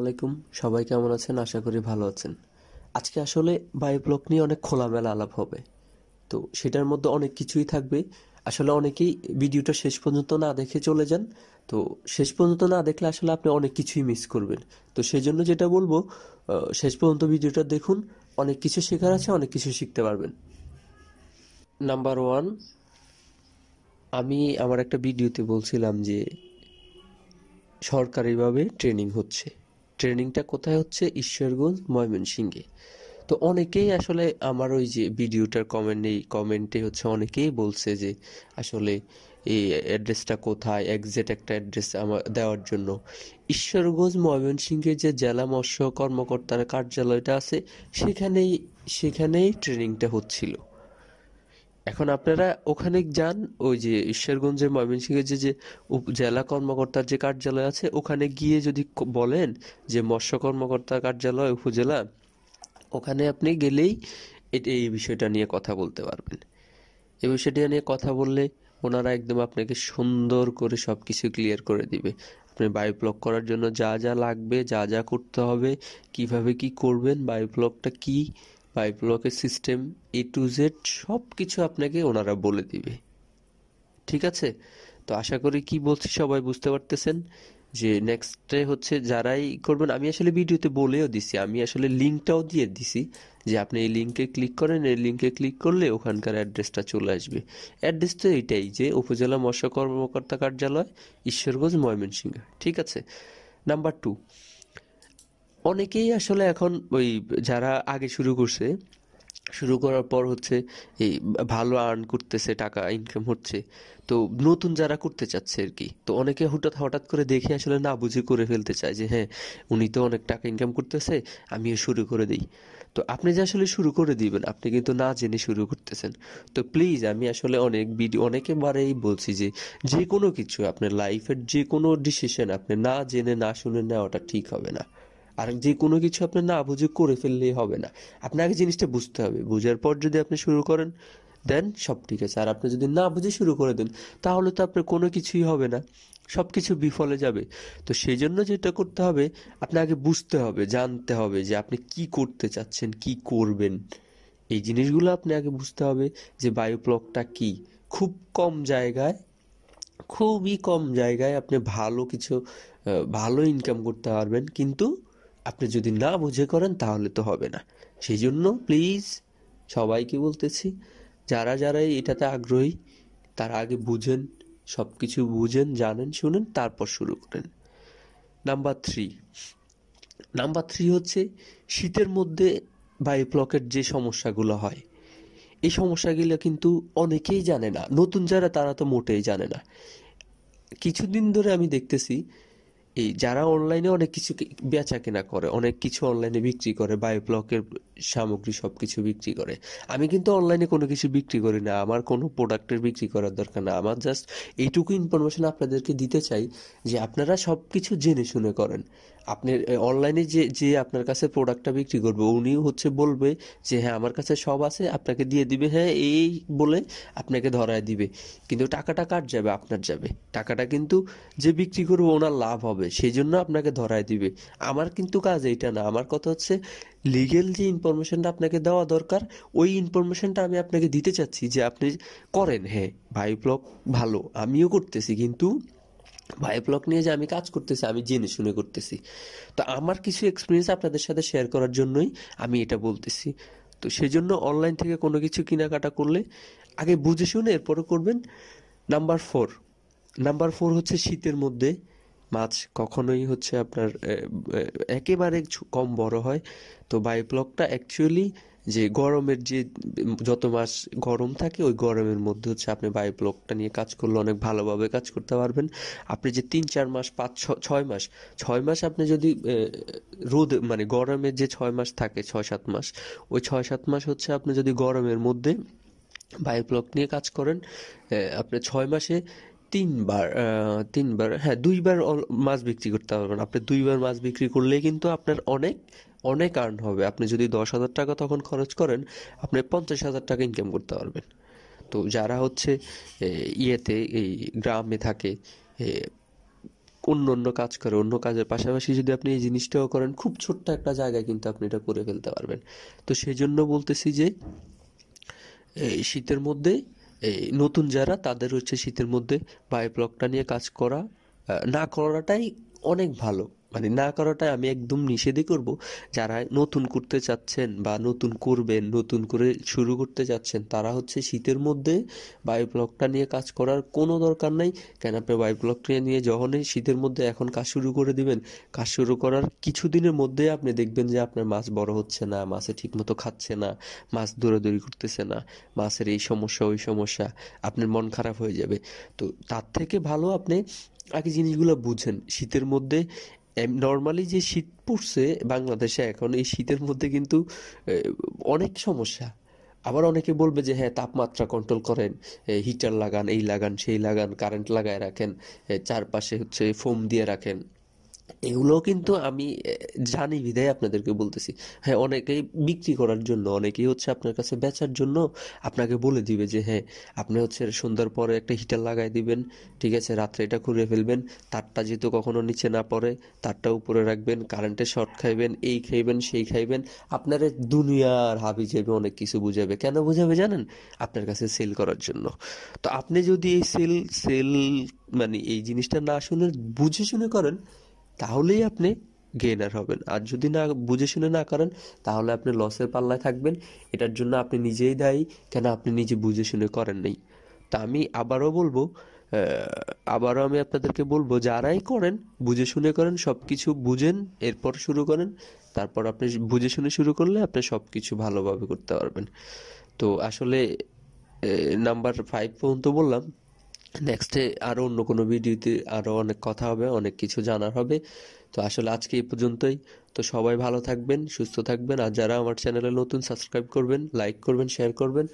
আলাইকুম সবাই কেমন আছেন আশা করি ভালো আছেন আজকে আসলে বায়োব্লক নিয়ে অনেক খোলামেলা আলাপ হবে তো সেটার মধ্যে অনেক কিছুই থাকবে আসলে অনেকেই ভিডিওটা শেষ পর্যন্ত না দেখে চলে যান তো শেষ পর্যন্ত না দেখলে আসলে আপনি অনেক কিছুই মিস করবেন তো সেই জন্য যেটা বলবো শেষ পর্যন্ত ভিডিওটা দেখুন অনেক কিছু শেখার আছে অনেক কিছু শিখতে পারবেন নাম্বার ওয়ান আমি আমার একটা ভিডিওতে বলছিলাম যে সরকারিভাবে ট্রেনিং হচ্ছে ট্রেনিংটা কোথায় হচ্ছে ঈশ্বরগঞ্জ ময়মনসিংহে তো অনেকেই আসলে আমার ওই যে ভিডিওটার কমেন্টে কমেন্টে হচ্ছে অনেকেই বলছে যে আসলে এই অ্যাড্রেসটা কোথায় একজ্যাক্ট একটা অ্যাড্রেস আমার দেওয়ার জন্য ঈশ্বরগঞ্জ ময়মনসিংহের যে জেলা মৎস্য কর্মকর্তার কার্যালয়টা আছে সেখানেই সেখানেই ট্রেনিংটা হচ্ছিল এখন আপনারা ওখানে যান ওই যে ঈশ্বরগঞ্জে ময়মনসিংহের যে যে জেলা কর্মকর্তার যে কার্যালয় আছে ওখানে গিয়ে যদি বলেন যে মৎস্য কর্মকর্তা কার্যালয় উপজেলা ওখানে আপনি গেলেই এই বিষয়টা নিয়ে কথা বলতে পারবেন এই বিষয়টা নিয়ে কথা বললে ওনারা একদম আপনাকে সুন্দর করে সব কিছু ক্লিয়ার করে দিবে আপনি বায়োপ্লক করার জন্য যা যা লাগবে যা যা করতে হবে কিভাবে কি করবেন বায়োপ্লকটা কী পাইপ লকের সিস্টেম এ টু জেড সব কিছু আপনাকে ওনারা বলে দিবে ঠিক আছে তো আশা করি কি বলছি সবাই বুঝতে পারতেছেন যে নেক্সটে হচ্ছে যারাই করবেন আমি আসলে ভিডিওতে বলেও দিছি আমি আসলে লিঙ্কটাও দিয়ে দিছি যে আপনি এই লিঙ্কে ক্লিক করেন এই লিঙ্কে ক্লিক করলে ওখানকার অ্যাড্রেসটা চলে আসবে অ্যাড্রেস তো এইটাই যে উপজেলা মৎস্য কর্মকর্তা কার্যালয় ঈশ্বরগঞ্জ ময়মনসিংহ ঠিক আছে নাম্বার টু অনেকেই আসলে এখন ওই যারা আগে শুরু করছে শুরু করার পর হচ্ছে এই ভালো আর্ন করতেছে টাকা ইনকাম হচ্ছে তো নতুন যারা করতে চাচ্ছে আর কি তো অনেকে হঠাৎ হঠাৎ করে দেখে আসলে না বুঝে করে ফেলতে চায় যে হ্যাঁ উনি তো অনেক টাকা ইনকাম করতেছে আমিও শুরু করে দিই তো আপনি যে আসলে শুরু করে দিবেন আপনি কিন্তু না জেনে শুরু করতেছেন তো প্লিজ আমি আসলে অনেক ভিডিও অনেকেবারেই বলছি যে যে কোনো কিছু আপনার লাইফের যে কোনো ডিসিশন আপনি না জেনে না শুনে নেওয়াটা ঠিক হবে না আর যে কোনো কিছু আপনি না বুঝে করে ফেললেই হবে না আপনাকে জিনিসটা বুঝতে হবে বুঝার পর যদি আপনি শুরু করেন দেন সব ঠিক আছে আর আপনি যদি না বুঝে শুরু করে দেন তাহলে তো আপনার কোনো কিছুই হবে না সব কিছু বিফলে যাবে তো সেই জন্য যেটা করতে হবে আপনাকে বুঝতে হবে জানতে হবে যে আপনি কি করতে চাচ্ছেন কি করবেন এই জিনিসগুলো আপনি আগে বুঝতে হবে যে বায়োপ্লকটা কি খুব কম জায়গায় খুবই কম জায়গায় আপনি ভালো কিছু ভালো ইনকাম করতে পারবেন কিন্তু আপনি যদি না বুঝে করেন তাহলে তো হবে না সেই জন্য প্লিজ সবাইকে বলতেছি যারা যারা এটাতে আগ্রহী তারা আগে বুঝেন সব কিছু বুঝেন জানেন শুনেন তারপর শুরু করেন নাম্বার থ্রি নাম্বার থ্রি হচ্ছে শীতের মধ্যে বায়ু ব্লকের যে সমস্যাগুলো হয় এই সমস্যাগুলো কিন্তু অনেকেই জানে না নতুন যারা তারা তো মোটেই জানে না কিছুদিন ধরে আমি দেখতেছি এই যারা অনলাইনে অনেক কিছু বেচা কেনা করে অনেক কিছু অনলাইনে বিক্রি করে ব্লকের সামগ্রী সব কিছু বিক্রি করে আমি কিন্তু অনলাইনে কোনো কিছু বিক্রি করি না আমার কোনো প্রোডাক্টের বিক্রি করার দরকার না আমার জাস্ট এইটুকু ইনফরমেশন আপনাদেরকে দিতে চাই যে আপনারা সব কিছু জেনে শুনে করেন আপনি অনলাইনে যে যে আপনার কাছে প্রোডাক্টটা বিক্রি করবে উনি হচ্ছে বলবে যে হ্যাঁ আমার কাছে সব আছে আপনাকে দিয়ে দিবে হ্যাঁ এই বলে আপনাকে ধরায় দিবে কিন্তু টাকাটা কাট যাবে আপনার যাবে টাকাটা কিন্তু যে বিক্রি করবে ওনার লাভ হবে সেই জন্য আপনাকে ধরায় দিবে আমার কিন্তু কাজ এইটা না আমার কথা হচ্ছে লিগেল যে ইনফরমেশনটা আপনাকে দেওয়া দরকার ওই ইনফরমেশনটা আমি আপনাকে দিতে চাচ্ছি যে আপনি করেন হ্যাঁ ব্লগ ভালো আমিও করতেছি কিন্তু বায়োব্লক নিয়ে যে আমি কাজ করতেছি আমি জেনে শুনে করতেছি তো আমার কিছু এক্সপিরিয়েন্স আপনাদের সাথে শেয়ার করার জন্যই আমি এটা বলতেছি তো সেজন্য অনলাইন থেকে কোনো কিছু কেনাকাটা করলে আগে বুঝে শুনে এরপরে করবেন নাম্বার ফোর নাম্বার ফোর হচ্ছে শীতের মধ্যে মাছ কখনোই হচ্ছে আপনার একেবারে কম বড় হয় তো বায়োপ্লকটা অ্যাকচুয়ালি যে গরমের যে যত মাস গরম থাকে ওই গরমের মধ্যে হচ্ছে আপনি বায়ু ব্লকটা নিয়ে কাজ করলে অনেক ভালোভাবে কাজ করতে পারবেন আপনি যে তিন চার মাস পাঁচ ছয় মাস ছয় মাস আপনি যদি রোদ মানে গরমের যে ছয় মাস থাকে ছয় সাত মাস ওই ছয় সাত মাস হচ্ছে আপনি যদি গরমের মধ্যে বায়ু ব্লক নিয়ে কাজ করেন আপনি ছয় মাসে তিনবার তিনবার হ্যাঁ দুইবার মাছ বিক্রি করতে পারবেন আপনি দুইবার মাছ বিক্রি করলে কিন্তু আপনার অনেক অনেক আর্ন হবে আপনি যদি দশ হাজার টাকা তখন খরচ করেন আপনি পঞ্চাশ হাজার টাকা ইনকাম করতে পারবেন তো যারা হচ্ছে ইয়েতে এই গ্রামে থাকে অন্য অন্য কাজ করে অন্য কাজের পাশাপাশি যদি আপনি এই জিনিসটাও করেন খুব ছোট্ট একটা জায়গায় কিন্তু আপনি এটা করে ফেলতে পারবেন তো সেই জন্য বলতেছি যে এই শীতের মধ্যে এই নতুন যারা তাদের হচ্ছে শীতের মধ্যে বায়োব্লকটা নিয়ে কাজ করা না করাটাই অনেক ভালো মানে না করাটাই আমি একদম নিষেধই করব যারা নতুন করতে চাচ্ছেন বা নতুন করবেন নতুন করে শুরু করতে চাচ্ছেন তারা হচ্ছে শীতের মধ্যে বায়োব্লকটা নিয়ে কাজ করার কোনো দরকার নাই কেন আপনি বায়োব্লকটা নিয়ে যখনই শীতের মধ্যে এখন কাজ শুরু করে দিবেন কাজ শুরু করার কিছুদিনের মধ্যে আপনি দেখবেন যে আপনার মাছ বড় হচ্ছে না মাছে ঠিকমতো খাচ্ছে না মাছ দৌড়াদৌড়ি করতেছে না মাছের এই সমস্যা ওই সমস্যা আপনার মন খারাপ হয়ে যাবে তো তার থেকে ভালো আপনি আগে জিনিসগুলো বুঝেন শীতের মধ্যে নর্মালি যে শীত পড়ছে বাংলাদেশে এখন এই শীতের মধ্যে কিন্তু অনেক সমস্যা আবার অনেকে বলবে যে হ্যাঁ তাপমাত্রা কন্ট্রোল করেন হিটার লাগান এই লাগান সেই লাগান কারেন্ট লাগায় রাখেন চারপাশে হচ্ছে ফোম দিয়ে রাখেন এগুলো কিন্তু আমি জানি বিধায় আপনাদেরকে বলতেছি হ্যাঁ অনেকেই বিক্রি করার জন্য অনেকেই হচ্ছে আপনার কাছে বেচার জন্য আপনাকে বলে দিবে যে হ্যাঁ আপনি হচ্ছে সন্ধ্যার পরে একটা হিটার লাগাই দিবেন ঠিক আছে রাত্রে এটা খুঁড়ে ফেলবেন তারটা যেহেতু কখনো নিচে না পড়ে তারটা উপরে রাখবেন কারেন্টে শর্ট খাইবেন এই খাইবেন সেই খাইবেন আপনার দুনিয়ার হাবি যাবে অনেক কিছু বুঝাবে কেন বুঝাবে জানেন আপনার কাছে সেল করার জন্য তো আপনি যদি এই সেল সেল মানে এই জিনিসটা না শুনে বুঝে শুনে করেন তাহলেই আপনি গেইনার হবেন আর যদি না বুঝে শুনে না করেন তাহলে আপনি লসের পাল্লায় থাকবেন এটার জন্য আপনি নিজেই দায়ী কেন আপনি নিজে বুঝে শুনে করেন নাই তা আমি আবারও বলবো আবারও আমি আপনাদেরকে বলবো যারাই করেন বুঝে শুনে করেন সব কিছু বুঝেন এরপর শুরু করেন তারপর আপনি বুঝে শুনে শুরু করলে আপনি সব কিছু ভালোভাবে করতে পারবেন তো আসলে নাম্বার ফাইভ পর্যন্ত বললাম নেক্সটে আরও অন্য কোনো ভিডিওতে আরও অনেক কথা হবে অনেক কিছু জানার হবে তো আসলে আজকে এই পর্যন্তই তো সবাই ভালো থাকবেন সুস্থ থাকবেন আর যারা আমার চ্যানেলে নতুন সাবস্ক্রাইব করবেন লাইক করবেন শেয়ার করবেন